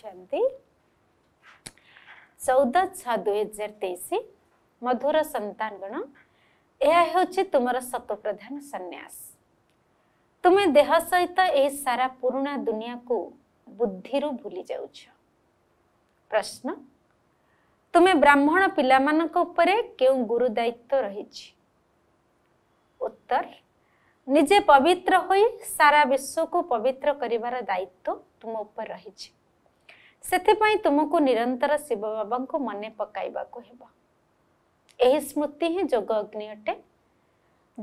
शांति ଚଉଦ ଛଅ ଦୁଇ ହଜାର ତେଇଶ ମଧୁର ସନ୍ତାନଗଣ ଏହା ହେଉଛି ତୁମର ସତପ୍ରଧାନ ସନ୍ନ୍ୟାସ ତୁମେ ଦେହ ସହିତ ଏହି ସାରା ପୁରୁଣା ଦୁନିଆକୁ ବୁଦ୍ଧିରୁ ଭୁଲି ଯାଉଛ ପ୍ରଶ୍ନ ତୁମେ ବ୍ରାହ୍ମଣ ପିଲାମାନଙ୍କ ଉପରେ କେଉଁ ଗୁରୁ ଦାୟିତ୍ୱ ରହିଛି ଉତ୍ତର ନିଜେ ପବିତ୍ର ହୋଇ ସାରା ବିଶ୍ୱକୁ ପବିତ୍ର କରିବାର ଦାୟିତ୍ୱ ତୁମ ଉପରେ ରହିଛି से तुमको निरंतर शिव बाबा को मन पक स्मृति ही जग अग्नि अटे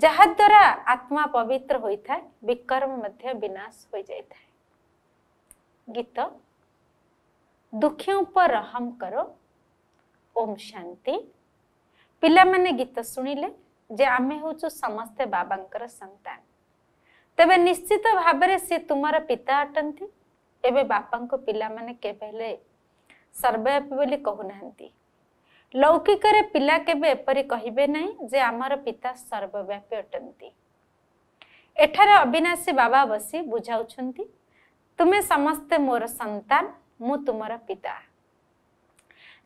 जहाद्वारा आत्मा पवित्र होता है विकर्म विनाश हो जाए गीत दुख पर रहम करो ओम शांति पाने गीत शुणिले जे आम हूँ समस्ते बाबा संतान तबे निश्चित भाव से तुम पिता अटंती एवं बापा पाने के सर्वव्यापी कहूना लौकिक पा केपरी कहे ना जे आमर पिता सर्वव्यापी अटंती एठार अविनाशी बाबा बसी बुझाऊँ तुम्हें समस्ते मोर संतान मु तुम पिता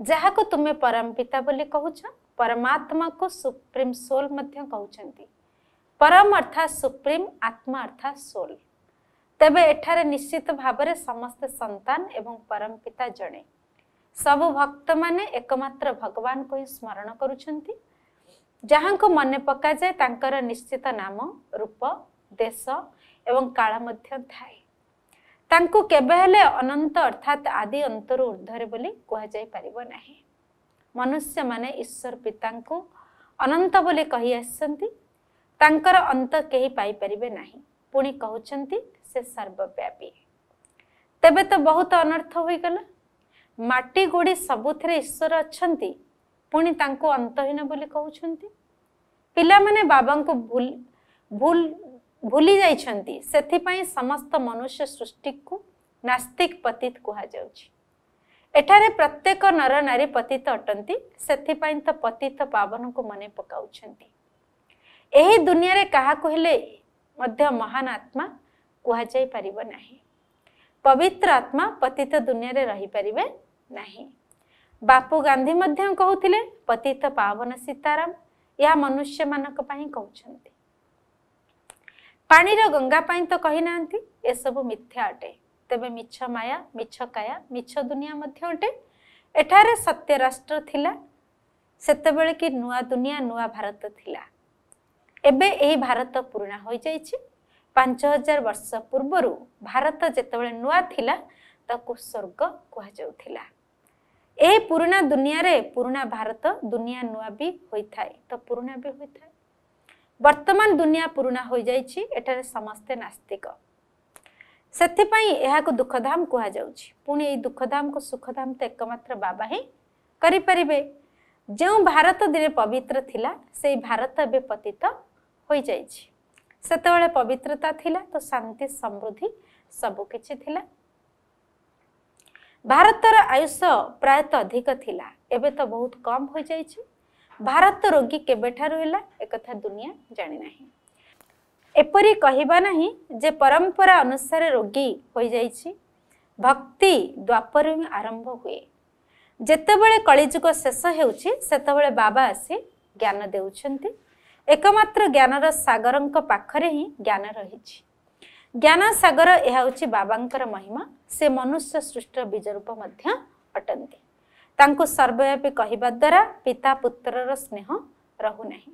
जहाँ को तुम्हें परम पिता कह परमात्मा को सुप्रीम सोल कहते परम अर्थात सुप्रीम आत्मा अर्थात सोल ତେବେ ଏଠାରେ ନିଶ୍ଚିତ ଭାବରେ ସମସ୍ତେ ସନ୍ତାନ ଏବଂ ପରମପିତା ଜଣେ ସବୁ ଭକ୍ତମାନେ ଏକମାତ୍ର ଭଗବାନଙ୍କୁ ହିଁ ସ୍ମରଣ କରୁଛନ୍ତି ଯାହାଙ୍କୁ ମନେ ପକାଯାଏ ତାଙ୍କର ନିଶ୍ଚିତ ନାମ ରୂପ ଦେଶ ଏବଂ କାଳ ମଧ୍ୟ ଥାଏ ତାଙ୍କୁ କେବେ ହେଲେ ଅନନ୍ତ ଅର୍ଥାତ୍ ଆଦି ଅନ୍ତରୁ ଉର୍ଦ୍ଧ୍ୱରେ ବୋଲି କୁହାଯାଇ ପାରିବ ନାହିଁ ମନୁଷ୍ୟମାନେ ଈଶ୍ୱର ପିତାଙ୍କୁ ଅନନ୍ତ ବୋଲି କହି ଆସିଛନ୍ତି ତାଙ୍କର ଅନ୍ତ କେହି ପାଇପାରିବେ ନାହିଁ ପୁଣି କହୁଛନ୍ତି ସେ ସର୍ବବ୍ୟାପୀ ତେବେ ତ ବହୁତ ଅନର୍ଥ ହୋଇଗଲା ମାଟି ଗୋଡ଼ି ସବୁଥିରେ ଈଶ୍ୱର ଅଛନ୍ତି ପୁଣି ତାଙ୍କୁ ଅନ୍ତହୀନ ବୋଲି କହୁଛନ୍ତି ପିଲାମାନେ ବାବାଙ୍କୁ ଭୁଲ ଭୁଲ ଭୁଲି ଯାଇଛନ୍ତି ସେଥିପାଇଁ ସମସ୍ତ ମନୁଷ୍ୟ ସୃଷ୍ଟିକୁ ନାସ୍ତିକ ପତିତ କୁହାଯାଉଛି ଏଠାରେ ପ୍ରତ୍ୟେକ ନର ନାରୀ ପତିତ ଅଟନ୍ତି ସେଥିପାଇଁ ତ ପତିତ ପାବନକୁ ମନେ ପକାଉଛନ୍ତି ଏହି ଦୁନିଆରେ କାହାକୁ ହେଲେ ମଧ୍ୟ ମହାନ ଆତ୍ମା କୁହାଯାଇପାରିବ ନାହିଁ ପବିତ୍ର ଆତ୍ମା ପତିତ ଦୁନିଆରେ ରହିପାରିବେ ନାହିଁ ବାପୁ ଗାନ୍ଧୀ ମଧ୍ୟ କହୁଥିଲେ ପତିତ ପାବନ ସୀତାରାମ ଏହା ମନୁଷ୍ୟମାନଙ୍କ ପାଇଁ କହୁଛନ୍ତି ପାଣିର ଗଙ୍ଗା ପାଇଁ ତ କହିନାହାନ୍ତି ଏସବୁ ମିଥ୍ୟା ଅଟେ ତେବେ ମିଛ ମାୟା ମିଛ କାୟା ମିଛ ଦୁନିଆ ମଧ୍ୟ ଅଟେ ଏଠାରେ ସତ୍ୟ ରାଷ୍ଟ୍ର ଥିଲା ସେତେବେଳେ କି ନୂଆ ଦୁନିଆ ନୂଆ ଭାରତ ଥିଲା ଏବେ ଏହି ଭାରତ ପୁରୁଣା ହୋଇଯାଇଛି ପାଞ୍ଚ ହଜାର ବର୍ଷ ପୂର୍ବରୁ ଭାରତ ଯେତେବେଳେ ନୂଆ ଥିଲା ତାକୁ ସ୍ୱର୍ଗ କୁହାଯାଉଥିଲା ଏହି ପୁରୁଣା ଦୁନିଆରେ ପୁରୁଣା ଭାରତ ଦୁନିଆ ନୂଆ ବି ହୋଇଥାଏ ତ ପୁରୁଣା ବି ହୋଇଥାଏ ବର୍ତ୍ତମାନ ଦୁନିଆ ପୁରୁଣା ହୋଇଯାଇଛି ଏଠାରେ ସମସ୍ତେ ନାସ୍ତିକ ସେଥିପାଇଁ ଏହାକୁ ଦୁଃଖଧାମ କୁହାଯାଉଛି ପୁଣି ଏହି ଦୁଃଖଧାମକୁ ସୁଖଧାମ ତ ଏକମାତ୍ର ବାବା ହିଁ କରିପାରିବେ ଯେଉଁ ଭାରତ ଦିନେ ପବିତ୍ର ଥିଲା ସେଇ ଭାରତ ଏବେ ପତିତ ହୋଇଯାଇଛି ସେତେବେଳେ ପବିତ୍ରତା ଥିଲା ତ ଶାନ୍ତି ସମୃଦ୍ଧି ସବୁକିଛି ଥିଲା ଭାରତର ଆୟୁଷ ପ୍ରାୟତଃ ଅଧିକ ଥିଲା ଏବେ ତ ବହୁତ କମ୍ ହୋଇଯାଇଛି ଭାରତ ରୋଗୀ କେବେଠାରୁ ହେଲା ଏକଥା ଦୁନିଆ ଜାଣିନାହିଁ ଏପରି କହିବା ନାହିଁ ଯେ ପରମ୍ପରା ଅନୁସାରେ ରୋଗୀ ହୋଇଯାଇଛି ଭକ୍ତି ଦ୍ୱାପରୁ ହିଁ ଆରମ୍ଭ ହୁଏ ଯେତେବେଳେ କଳିଯୁଗ ଶେଷ ହେଉଛି ସେତେବେଳେ ବାବା ଆସି ଜ୍ଞାନ ଦେଉଛନ୍ତି ଏକମାତ୍ର ଜ୍ଞାନର ସାଗରଙ୍କ ପାଖରେ ହିଁ ଜ୍ଞାନ ରହିଛି ଜ୍ଞାନ ସାଗର ଏହା ହେଉଛି ବାବାଙ୍କର ମହିମା ସେ ମନୁଷ୍ୟ ସୃଷ୍ଟିର ବୀଜରୂପ ମଧ୍ୟ ଅଟନ୍ତି ତାଙ୍କୁ ସର୍ବବ୍ୟାପୀ କହିବା ଦ୍ୱାରା ପିତା ପୁତ୍ରର ସ୍ନେହ ରହୁନାହିଁ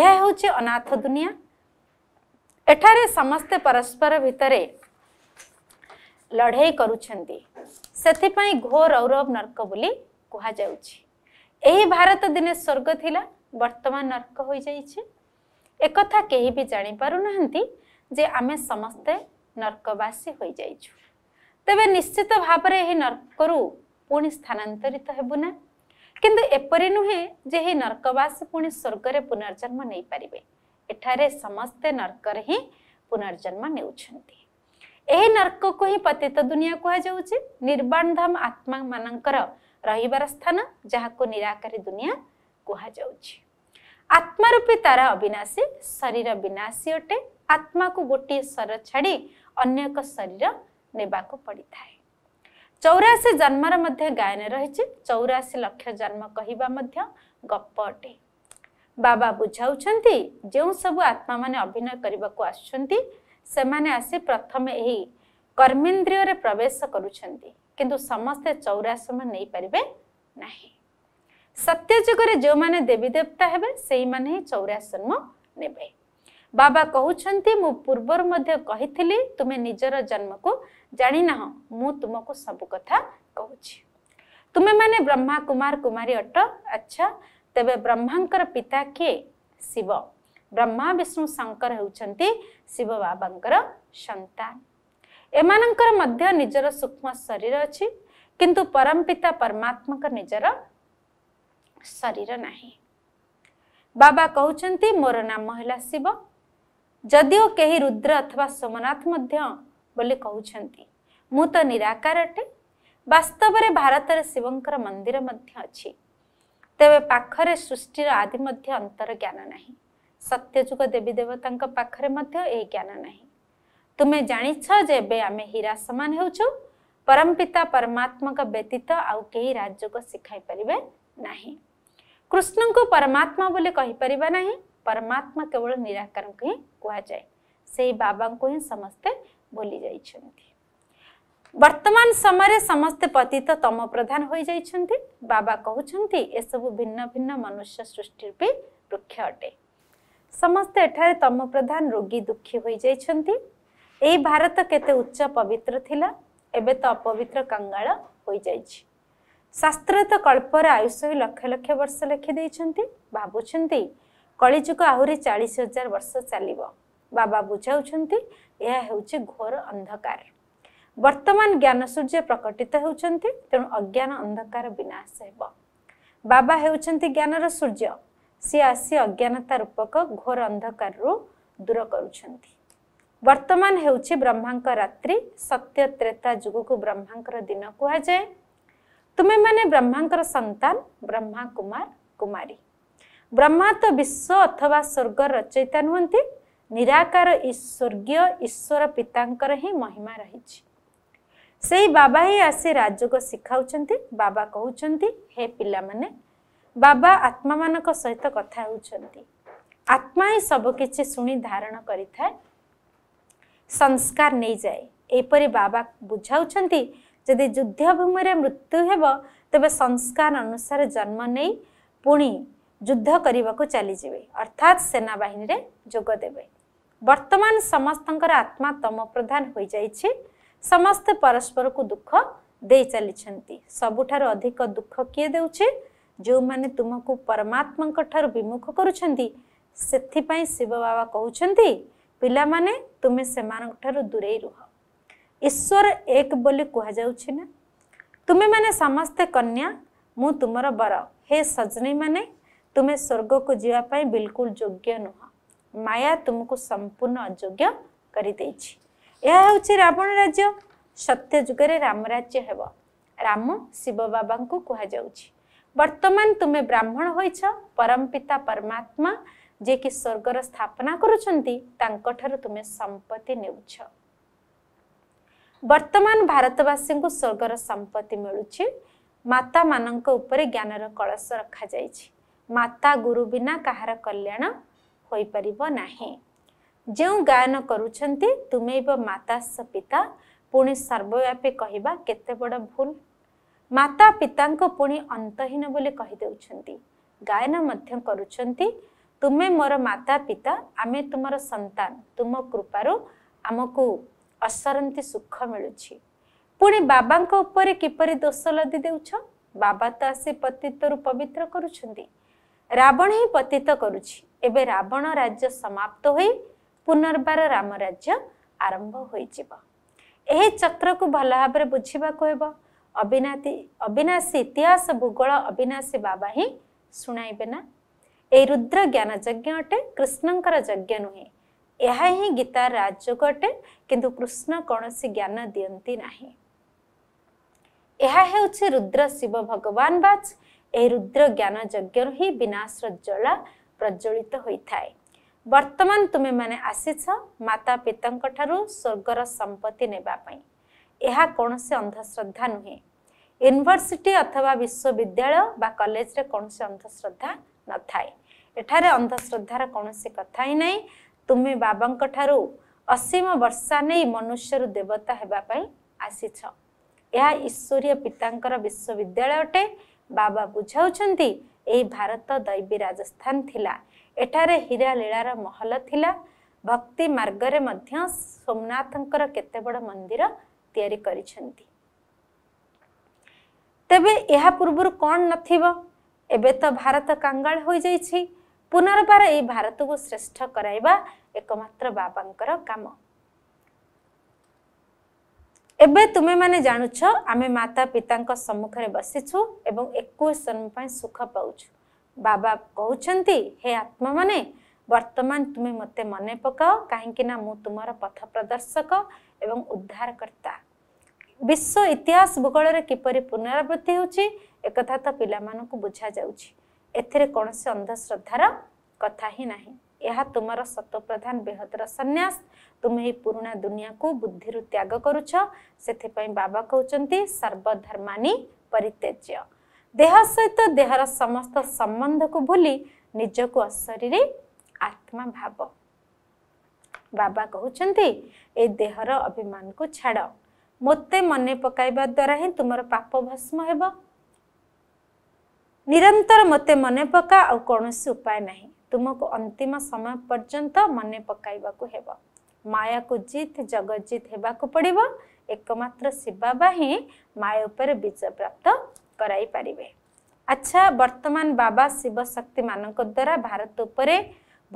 ଏହା ହେଉଛି ଅନାଥ ଦୁନିଆ ଏଠାରେ ସମସ୍ତେ ପରସ୍ପର ଭିତରେ ଲଢ଼େଇ କରୁଛନ୍ତି ସେଥିପାଇଁ ଘୋର ଔରବ ନର୍କ ବୋଲି କୁହାଯାଉଛି ଏହି ଭାରତ ଦିନେ ସ୍ୱର୍ଗ ଥିଲା ବର୍ତ୍ତମାନ ନର୍କ ହୋଇଯାଇଛି ଏକଥା କେହି ବି ଜାଣିପାରୁନାହାନ୍ତି ଯେ ଆମେ ସମସ୍ତେ ନର୍କବାସୀ ହୋଇଯାଇଛୁ ତେବେ ନିଶ୍ଚିତ ଭାବରେ ଏହି ନର୍କରୁ ପୁଣି ସ୍ଥାନାନ୍ତରିତ ହେବୁ ନା କିନ୍ତୁ ଏପରି ନୁହେଁ ଯେ ଏହି ନର୍କବାସୀ ପୁଣି ସ୍ୱର୍ଗରେ ପୁନର୍ଜନ୍ମ ନେଇପାରିବେ ଏଠାରେ ସମସ୍ତେ ନର୍କରେ ହିଁ ପୁନର୍ଜନ୍ମ ନେଉଛନ୍ତି ଏହି ନର୍କକୁ ହିଁ ପତିତ ଦୁନିଆ କୁହାଯାଉଛି ନିର୍ବାଣଧାମ ଆତ୍ମାମାନଙ୍କର ରହିବାର ସ୍ଥାନ ଯାହାକୁ ନିରାକାରୀ ଦୁନିଆ କୁହାଯାଉଛି आत्मारूपी तारा अविनाशी शरीर विनाशी अटे आत्मा को गोटे स्वर छाड़ी अन्य एक शरीर ନେବାକୁ ପଡ଼ିଥାଏ ଚଉରାଶୀ ଜନ୍ମର ମଧ୍ୟ ଗାୟନ ରହିଛି ଚଉରାଶୀ ଲକ୍ଷ ଜନ୍ମ କହିବା ମଧ୍ୟ ଗପ ଅଟେ ବାବା ବୁଝାଉଛନ୍ତି ଯେଉଁ ସବୁ ଆତ୍ମାମାନେ ଅଭିନୟ କରିବାକୁ ଆସୁଛନ୍ତି ସେମାନେ ଆସି ପ୍ରଥମେ ଏହି କର୍ମେନ୍ଦ୍ରିୟରେ ପ୍ରବେଶ କରୁଛନ୍ତି କିନ୍ତୁ ସମସ୍ତେ ଚଉରାଶମ ନେଇପାରିବେ ନାହିଁ सत्यजुग में जो मैंने देवी देवता हे से ही जन्म ने बाबा कहते पूर्वर मध्य कही तुम्हें निजर जन्म को जाणिना मु तुमको सब कथा कहि तुम्हें मैंने ब्रह्मा कुमार कुमारी अट अच्छा तेज ब्रह्मा पिता किए शिव ब्रह्मा विष्णु शंकर शिव बाबा सतान एम निजर सूक्ष्म शरीर अच्छी किंतु परम पिता परमात्मा निजर ଶରୀର ନାହିଁ ବାବା କହୁଛନ୍ତି ମୋର ନାମ ହେଲା ଶିବ ଯଦିଓ କେହି ରୁଦ୍ର ଅଥବା ସୋମନାଥ ମଧ୍ୟ ବୋଲି କହୁଛନ୍ତି ମୁଁ ତ ନିରାକାର ଅଟେ ବାସ୍ତବରେ ଭାରତରେ ଶିବଙ୍କର ମନ୍ଦିର ମଧ୍ୟ ଅଛି ତେବେ ପାଖରେ ସୃଷ୍ଟିର ଆଦି ମଧ୍ୟ ଅନ୍ତର ଜ୍ଞାନ ନାହିଁ ସତ୍ୟଯୁଗ ଦେବୀ ଦେବତାଙ୍କ ପାଖରେ ମଧ୍ୟ ଏହି ଜ୍ଞାନ ନାହିଁ ତୁମେ ଜାଣିଛ ଯେ ଏବେ ଆମେ ହୀରା ସମାନ ହେଉଛୁ ପରମପିତା ପରମାତ୍ମାଙ୍କ ବ୍ୟତୀତ ଆଉ କେହି ରାଜ୍ୟକୁ ଶିଖାଇ ପାରିବେ ନାହିଁ कृष्ण को परमात्मा कही पारा ना परमात्मा केवल निराकार को ही कहुए से बाबा को ही समस्ते भूली जा वर्तमान समय समस्ते पतित तम प्रधान हो जाती बाबा कहते ये सब भिन्न भिन्न मनुष्य सृष्टि भी वृक्ष अटे समस्ते एठार तम प्रधान रोगी दुखी हो जाती भारत के उच्च पवित्र थिला, एबे तो अपवित्र कंगाल हो जाएगी ଶାସ୍ତ୍ରତ କଳ୍ପର ଆୟୁଷ ଲକ୍ଷ ଲକ୍ଷ ବର୍ଷ ଲେଖିଦେଇଛନ୍ତି ଭାବୁଛନ୍ତି କଳିଯୁଗ ଆହୁରି ଚାଳିଶ ହଜାର ବର୍ଷ ଚାଲିବ ବାବା ବୁଝାଉଛନ୍ତି ଏହା ହେଉଛି ଘୋର ଅନ୍ଧକାର ବର୍ତ୍ତମାନ ଜ୍ଞାନ ସୂର୍ଯ୍ୟ ପ୍ରକଟିତ ହେଉଛନ୍ତି ତେଣୁ ଅଜ୍ଞାନ ଅନ୍ଧକାର ବିନାଶ ହେବ ବାବା ହେଉଛନ୍ତି ଜ୍ଞାନର ସୂର୍ଯ୍ୟ ସିଏ ଆସି ଅଜ୍ଞାନତା ରୂପକ ଘୋର ଅନ୍ଧକାରରୁ ଦୂର କରୁଛନ୍ତି ବର୍ତ୍ତମାନ ହେଉଛି ବ୍ରହ୍ମାଙ୍କ ରାତ୍ରି ସତ୍ୟ ତ୍ରେତା ଯୁଗକୁ ବ୍ରହ୍ମାଙ୍କର ଦିନ କୁହାଯାଏ ତୁମେମାନେ ବ୍ରହ୍ମାଙ୍କର ସନ୍ତାନ ବ୍ରହ୍ମା କୁମାର କୁମାରୀ ବ୍ରହ୍ମା ତ ବିଶ୍ୱ ଅଥବା ସ୍ୱର୍ଗ ରଚୟିତା ନୁହନ୍ତି ନିରାକାର ସ୍ୱର୍ଗୀୟ ଈଶ୍ୱର ପିତାଙ୍କର ହିଁ ମହିମା ରହିଛି ସେଇ ବାବା ହିଁ ଆସି ରାଜଯୋଗ ଶିଖାଉଛନ୍ତି ବାବା କହୁଛନ୍ତି ହେ ପିଲାମାନେ ବାବା ଆତ୍ମାମାନଙ୍କ ସହିତ କଥା ହେଉଛନ୍ତି ଆତ୍ମା ହିଁ ସବୁକିଛି ଶୁଣି ଧାରଣ କରିଥାଏ ସଂସ୍କାର ନେଇଯାଏ ଏପରି ବାବା ବୁଝାଉଛନ୍ତି ଯଦି ଯୁଦ୍ଧ ଭୂମିରେ ମୃତ୍ୟୁ ହେବ ତେବେ ସଂସ୍କାର ଅନୁସାରେ ଜନ୍ମ ନେଇ ପୁଣି ଯୁଦ୍ଧ କରିବାକୁ ଚାଲିଯିବେ ଅର୍ଥାତ୍ ସେନାବାହିନୀରେ ଯୋଗ ଦେବେ ବର୍ତ୍ତମାନ ସମସ୍ତଙ୍କର ଆତ୍ମା ତମ ପ୍ରଧାନ ହୋଇଯାଇଛି ସମସ୍ତେ ପରସ୍ପରକୁ ଦୁଃଖ ଦେଇ ଚାଲିଛନ୍ତି ସବୁଠାରୁ ଅଧିକ ଦୁଃଖ କିଏ ଦେଉଛି ଯେଉଁମାନେ ତୁମକୁ ପରମାତ୍ମାଙ୍କ ଠାରୁ ବିମୁଖ କରୁଛନ୍ତି ସେଥିପାଇଁ ଶିବ ବାବା କହୁଛନ୍ତି ପିଲାମାନେ ତୁମେ ସେମାନଙ୍କ ଠାରୁ ଦୂରେଇ ରୁହ ईश्वर एक बोली कहना तुम्हें मैंने समस्ते कन्या मु तुम बर हे सजनी मैने तुम्हें स्वर्ग को जीवाई बिल्कुल योग्य नुह माया तुमको संपूर्ण अजोग्य कर रावण राज्य सत्य राम राज्य हे राम शिव बाबा को कह वर्तमान तुम्हें ब्राह्मण हो परम पिता परमात्मा जे कि स्वर्गर स्थापना करुँच तुम्हें संपत्ति ने ବର୍ତ୍ତମାନ ଭାରତବାସୀଙ୍କୁ ସ୍ୱର୍ଗର ସମ୍ପତ୍ତି ମିଳୁଛି ମାତାମାନଙ୍କ ଉପରେ ଜ୍ଞାନର କଳସ ରଖାଯାଇଛି ମାତା ଗୁରୁ ବିନା କାହାର କଲ୍ୟାଣ ହୋଇପାରିବ ନାହିଁ ଯେଉଁ ଗାୟନ କରୁଛନ୍ତି ତୁମେବ ମାତା ସ ପିତା ପୁଣି ସର୍ବବ୍ୟାପୀ କହିବା କେତେ ବଡ଼ ଭୁଲ ମାତା ପିତାଙ୍କ ପୁଣି ଅନ୍ତହୀନ ବୋଲି କହିଦେଉଛନ୍ତି ଗାୟନ ମଧ୍ୟ କରୁଛନ୍ତି ତୁମେ ମୋର ମାତା ପିତା ଆମେ ତୁମର ସନ୍ତାନ ତୁମ କୃପାରୁ ଆମକୁ ଅସରନ୍ତି ସୁଖ ମିଳୁଛି ପୁଣି ବାବାଙ୍କ ଉପରେ କିପରି ଦୋଷ ଲଦି ଦେଉଛ ବାବା ତ ଆସି ପତିତ୍ୱରୁ ପବିତ୍ର କରୁଛନ୍ତି ରାବଣ ହିଁ ପତିତ କରୁଛି ଏବେ ରାବଣ ରାଜ୍ୟ ସମାପ୍ତ ହୋଇ ପୁନର୍ବାର ରାମ ରାଜ୍ୟ ଆରମ୍ଭ ହୋଇଯିବ ଏହି ଚକ୍ରକୁ ଭଲ ଭାବରେ ବୁଝିବାକୁ ହେବ ଅବିନାତି ଅବିନାଶୀ ଇତିହାସ ଭୂଗୋଳ ଅବିନାଶ ବାବା ହିଁ ଶୁଣାଇବେ ନା ଏଇ ରୁଦ୍ର ଜ୍ଞାନ ଯଜ୍ଞ ଅଟେ କୃଷ୍ଣଙ୍କର ଯଜ୍ଞ ନୁହେଁ ଏହା ହିଁ ଗୀତା ରାଜଯୋଗ ଅଟେ କିନ୍ତୁ କୃଷ୍ଣ କୌଣସି ଜ୍ଞାନ ଦିଅନ୍ତି ନାହିଁ ଏହା ହେଉଛି ରୁଦ୍ର ଶିବ ଭଗବାନ ବାଜ ଏହି ରୁଦ୍ର ଜ୍ଞାନ ଯଜ୍ଞରୁ ହିଁ ବିନାଶର ଜଳ ପ୍ରଜ୍ୱଳିତ ହୋଇଥାଏ ବର୍ତ୍ତମାନ ତୁମେମାନେ ଆସିଛ ମାତା ପିତାଙ୍କ ଠାରୁ ସ୍ୱର୍ଗର ସମ୍ପତ୍ତି ନେବା ପାଇଁ ଏହା କୌଣସି ଅନ୍ଧଶ୍ରଦ୍ଧା ନୁହେଁ ୟୁନିଭର୍ସିଟି ଅଥବା ବିଶ୍ୱବିଦ୍ୟାଳୟ ବା କଲେଜରେ କୌଣସି ଅନ୍ଧଶ୍ରଦ୍ଧା ନଥାଏ ଏଠାରେ ଅନ୍ଧଶ୍ରଦ୍ଧାର କୌଣସି କଥା ହିଁ ନାହିଁ ତୁମେ ବାବାଙ୍କ ଠାରୁ ଅସୀମ ବର୍ଷା ନେଇ ମନୁଷ୍ୟରୁ ଦେବତା ହେବା ପାଇଁ ଆସିଛ ଏହା ଈଶ୍ୱରୀୟ ପିତାଙ୍କର ବିଶ୍ୱବିଦ୍ୟାଳୟ ଅଟେ ବାବା ବୁଝାଉଛନ୍ତି ଏହି ଭାରତ ଦୈବୀ ରାଜସ୍ଥାନ ଥିଲା ଏଠାରେ ହୀରା ଲୀଳାର ମହଲ ଥିଲା ଭକ୍ତି ମାର୍ଗରେ ମଧ୍ୟ ସୋମନାଥଙ୍କର କେତେ ବଡ଼ ମନ୍ଦିର ତିଆରି କରିଛନ୍ତି ତେବେ ଏହା ପୂର୍ବରୁ କ'ଣ ନଥିବ ଏବେ ତ ଭାରତ କାଙ୍ଗାଳ ହୋଇଯାଇଛି ପୁନର୍ବାର ଏଇ ଭାରତକୁ ଶ୍ରେଷ୍ଠ କରାଇବା ଏକମାତ୍ର ବାପାଙ୍କର କାମ ଏବେ ତୁମେମାନେ ଜାଣୁଛ ଆମେ ମାତା ପିତାଙ୍କ ସମ୍ମୁଖରେ ବସିଛୁ ଏବଂ ଏକୋଇଶ ଜନ୍ମ ପାଇଁ ସୁଖ ପାଉଛୁ ବାବା କହୁଛନ୍ତି ହେ ଆତ୍ମା ମାନେ ବର୍ତ୍ତମାନ ତୁମେ ମୋତେ ମନେ ପକାଅ କାହିଁକି ନା ମୁଁ ତୁମର ପଥ ପ୍ରଦର୍ଶକ ଏବଂ ଉଦ୍ଧାରକର୍ତ୍ତା ବିଶ୍ୱ ଇତିହାସ ଭୂଗୋଳରେ କିପରି ପୁନରାବୃତ୍ତି ହେଉଛି ଏକଥା ତ ପିଲାମାନଙ୍କୁ ବୁଝାଯାଉଛି एउसि अन्ध श्रद्धार कथा नै यहाँ तुम्र सतप्रधान बेहतर सन्यास बुद्धि रु त्याग सेथे पई बाबा सर्वधर्मा परित्यज्य देह सहित दे समस्त संबंध को भूली निज को असरी आत्मा भाव बाबा ए र अभिमान छाड मक द्वारा हुमर पाप भस्म हेबो ନିରନ୍ତର ମୋତେ ମନେ ପକା ଆଉ କୌଣସି ଉପାୟ ନାହିଁ ତୁମକୁ ଅନ୍ତିମ ସମୟ ପର୍ଯ୍ୟନ୍ତ ମନେ ପକାଇବାକୁ ହେବ ମାୟାକୁ ଜିତ୍ ଜଗଜିତ୍ ହେବାକୁ ପଡ଼ିବ ଏକମାତ୍ର ଶିବାବା ହିଁ ମାୟା ଉପରେ ବିଜୟପ୍ରାପ୍ତ କରାଇପାରିବେ ଆଚ୍ଛା ବର୍ତ୍ତମାନ ବାବା ଶିବଶକ୍ତିମାନଙ୍କ ଦ୍ୱାରା ଭାରତ ଉପରେ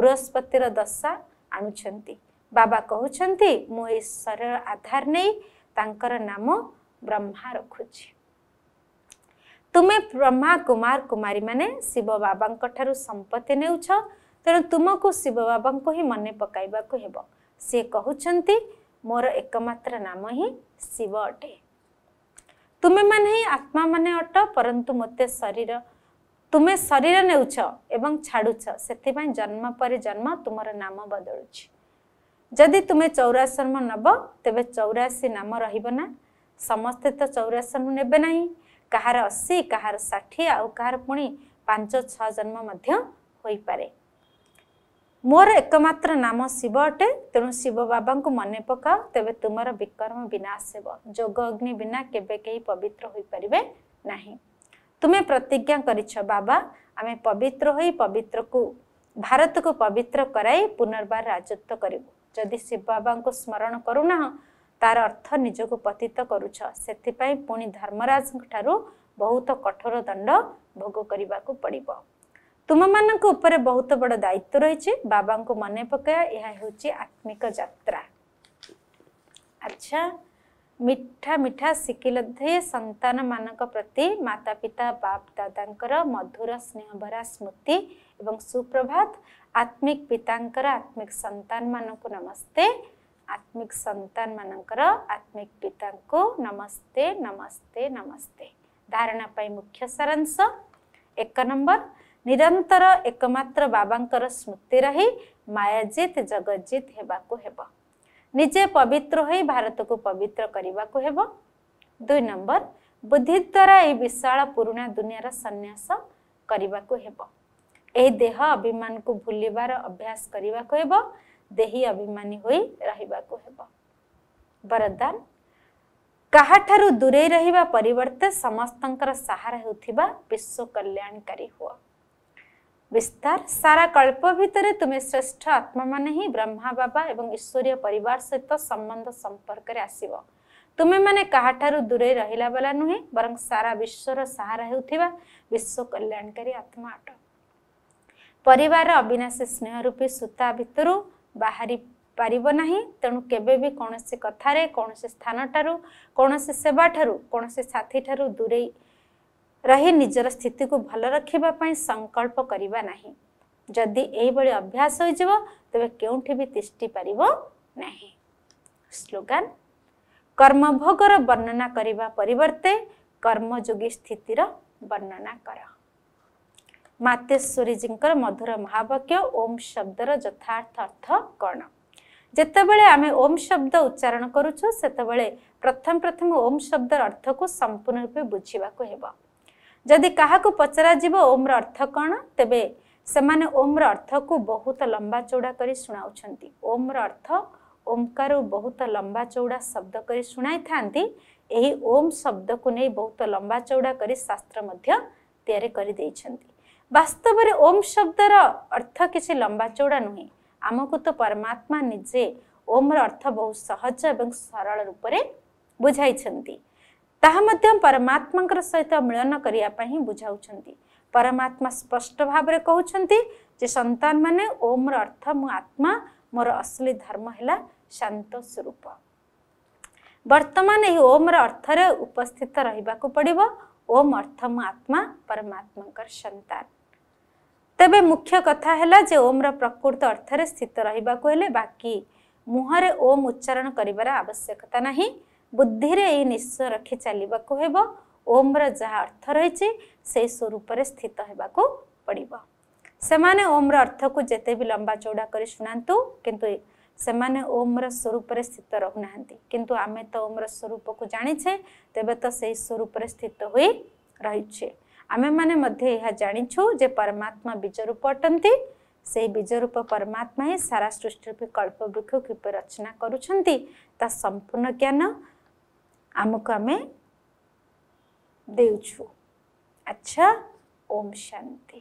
ବୃହସ୍ପତିର ଦଶା ଆଣୁଛନ୍ତି ବାବା କହୁଛନ୍ତି ମୁଁ ଏହି ଶରୀର ଆଧାର ନେଇ ତାଙ୍କର ନାମ ବ୍ରହ୍ମା ରଖୁଛି तुमे ब्रह्मा कुमार कुमारी म शिव बाबा सम्पत्ति नेउछ तुमको शिव बाबा मन पकु हे सिन् म एकमत्र नाम ही शिव अटे मनही आत्मा म अट परन्तु म शरीर तरिर नाउछ ए छाडु त्यतिप परि जन्म तुम नाम बदलु जि तुमे चौरासम्म नब तेह्र चौरासी नाम र समस्ते त चौराश्रम नै କାହାର ଅଶୀ କାହାର ଷାଠିଏ ଆଉ କାହାର ପୁଣି ପାଞ୍ଚ ଛଅ ଜନ୍ମ ମଧ୍ୟ ହୋଇପାରେ ମୋର ଏକମାତ୍ର ନାମ ଶିବ ଅଟେ ତେଣୁ ଶିବ ବାବାଙ୍କୁ ମନେ ପକାଅ ତେବେ ତୁମର ବିକ୍ରମ ବିନାଶ ହେବ ଯୋଗ ଅଗ୍ନି ବିନା କେବେ କେହି ପବିତ୍ର ହୋଇପାରିବେ ନାହିଁ ତୁମେ ପ୍ରତିଜ୍ଞା କରିଛ ବାବା ଆମେ ପବିତ୍ର ହୋଇ ପବିତ୍ରକୁ ଭାରତକୁ ପବିତ୍ର କରାଇ ପୁନର୍ବାର ରାଜତ୍ୱ କରିବୁ ଯଦି ଶିବ ବାବାଙ୍କୁ ସ୍ମରଣ କରୁନାହଁ तार अर्थ निजको पतित गरुछ त्यतिपी धर्मराजको ठुत कठोर दण्ड भोगरेको पर्व तुम बहुत बड दायित्व रहेछ बाबा मन पका यहाँ आत्मिक जा अच्छा मिठा मिठा सिकिल संतान सन्त प्रति मातापिता बाप दादा मधुर स्नेह भरा स्मृति एवं सुप्रभात आत्मिक पिता आत्मिक संतान सन्तन नमस्ते आत्मिक संतान मान आत्मिक पिता को नमस्ते नमस्ते नमस्ते धारणा मुख्य सारांश एक नंबर निरंतर एकमात्र बाबा स्मृति रही मायाजित जगजित हो निजे पवित्र हो भारत को पवित्र करने को हे दुई नंबर बुद्धि द्वारा ये विशाल पुराणा दुनिया सन्यास करने को हे यही देह अभिमान को भूलार अभ्यास करने को देही अभिमानी हो रान का दूरे रहा परे समस्त सहारा होता विश्व कल्याणकारी हो विस्तार सारा कल्प भितर तुम्हें श्रेष्ठ आत्मा मान ही ब्रह्मा बाबा एवं ईश्वरीय परिवार सहित संबंध संपर्क आसव तुम्हें मैंने का दूरे रहा बाला नुहे बर सारा विश्वर सहारा होता विश्व कल्याणकारी आत्मा अट पर अविनाशी स्नेह रूपी सूता भितरू ବାହାରି ପାରିବ ନାହିଁ ତେଣୁ କେବେ ବି କୌଣସି କଥାରେ କୌଣସି ସ୍ଥାନ ଠାରୁ କୌଣସି ସେବାଠାରୁ କୌଣସି ସାଥିଠାରୁ ଦୂରେଇ ରହି ନିଜର ସ୍ଥିତିକୁ ଭଲ ରଖିବା ପାଇଁ ସଂକଳ୍ପ କରିବା ନାହିଁ ଯଦି ଏହିଭଳି ଅଭ୍ୟାସ ହୋଇଯିବ ତେବେ କେଉଁଠି ବି ତିଷ୍ଠି ପାରିବ ନାହିଁ ସ୍ଲୋଗାନ କର୍ମଭୋଗର ବର୍ଣ୍ଣନା କରିବା ପରିବର୍ତ୍ତେ କର୍ମଯୋଗୀ ସ୍ଥିତିର ବର୍ଣ୍ଣନା କର ମାତେଶ୍ୱରୀଜୀଙ୍କର ମଧୁର ମହାବାକ୍ୟ ଓମ୍ ଶବ୍ଦର ଯଥାର୍ଥ ଅର୍ଥ କ'ଣ ଯେତେବେଳେ ଆମେ ଓମ୍ ଶବ୍ଦ ଉଚ୍ଚାରଣ କରୁଛୁ ସେତେବେଳେ ପ୍ରଥମ ପ୍ରଥମ ଓମ୍ ଶବ୍ଦର ଅର୍ଥକୁ ସମ୍ପୂର୍ଣ୍ଣ ରୂପେ ବୁଝିବାକୁ ହେବ ଯଦି କାହାକୁ ପଚରାଯିବ ଓମ୍ର ଅର୍ଥ କ'ଣ ତେବେ ସେମାନେ ଓମ୍ର ଅର୍ଥକୁ ବହୁତ ଲମ୍ବା ଚଉଡ଼ା କରି ଶୁଣାଉଛନ୍ତି ଓମ୍ର ଅର୍ଥ ଓମ୍କାରୁ ବହୁତ ଲମ୍ବା ଚଉଡ଼ା ଶବ୍ଦ କରି ଶୁଣାଇଥାନ୍ତି ଏହି ଓମ୍ ଶବ୍ଦକୁ ନେଇ ବହୁତ ଲମ୍ବା ଚଉଡ଼ା କରି ଶାସ୍ତ୍ର ମଧ୍ୟ ତିଆରି କରିଦେଇଛନ୍ତି ବାସ୍ତବରେ ଓମ୍ ଶବ୍ଦର ଅର୍ଥ କିଛି ଲମ୍ବା ଚଉଡ଼ା ନୁହେଁ ଆମକୁ ତ ପରମାତ୍ମା ନିଜେ ଓମ୍ର ଅର୍ଥ ବହୁତ ସହଜ ଏବଂ ସରଳ ରୂପରେ ବୁଝାଇଛନ୍ତି ତାହା ମଧ୍ୟ ପରମାତ୍ମାଙ୍କର ସହିତ ମିଳନ କରିବା ପାଇଁ ହିଁ ବୁଝାଉଛନ୍ତି ପରମାତ୍ମା ସ୍ପଷ୍ଟ ଭାବରେ କହୁଛନ୍ତି ଯେ ସନ୍ତାନମାନେ ଓମ୍ର ଅର୍ଥ ମୁଁ ଆତ୍ମା ମୋର ଅସଲି ଧର୍ମ ହେଲା ଶାନ୍ତ ସ୍ୱରୂପ ବର୍ତ୍ତମାନ ଏହି ଓମ୍ର ଅର୍ଥରେ ଉପସ୍ଥିତ ରହିବାକୁ ପଡ଼ିବ ଓମ୍ ଅର୍ଥ ମୁଁ ଆତ୍ମା ପରମାତ୍ମାଙ୍କର ସନ୍ତାନ ତେବେ ମୁଖ୍ୟ କଥା ହେଲା ଯେ ଓମ୍ର ପ୍ରକୃତ ଅର୍ଥରେ ସ୍ଥିତ ରହିବାକୁ ହେଲେ ବାକି ମୁହଁରେ ଓମ୍ ଉଚ୍ଚାରଣ କରିବାର ଆବଶ୍ୟକତା ନାହିଁ ବୁଦ୍ଧିରେ ଏହି ନିଶ୍ଚୟ ରଖି ଚାଲିବାକୁ ହେବ ଓମ୍ର ଯାହା ଅର୍ଥ ରହିଛି ସେହି ସ୍ୱରୂପରେ ସ୍ଥିତ ହେବାକୁ ପଡ଼ିବ ସେମାନେ ଓମ୍ର ଅର୍ଥକୁ ଯେତେ ବି ଲମ୍ବା ଚଉଡ଼ା କରି ଶୁଣାନ୍ତୁ କିନ୍ତୁ ସେମାନେ ଓମ୍ର ସ୍ୱରୂପରେ ସ୍ଥିତ ରହୁନାହାନ୍ତି କିନ୍ତୁ ଆମେ ତ ଓମ୍ର ସ୍ୱରୂପକୁ ଜାଣିଛେ ତେବେ ତ ସେହି ସ୍ୱରୂପରେ ସ୍ଥିତ ହୋଇ ରହିଛେ ଆମେମାନେ ମଧ୍ୟ ଏହା ଜାଣିଛୁ ଯେ ପରମାତ୍ମା ବୀଜ ରୂପ ଅଟନ୍ତି ସେହି ବୀଜ ରୂପ ପରମାତ୍ମା ହିଁ ସାରା ସୃଷ୍ଟିରୂପୀ କଳ୍ପବୃକ୍ଷ କିପରି ରଚନା କରୁଛନ୍ତି ତା ସମ୍ପୂର୍ଣ୍ଣ ଜ୍ଞାନ ଆମକୁ ଆମେ ଦେଉଛୁ ଆଚ୍ଛା ଓମ୍ ଶାନ୍ତି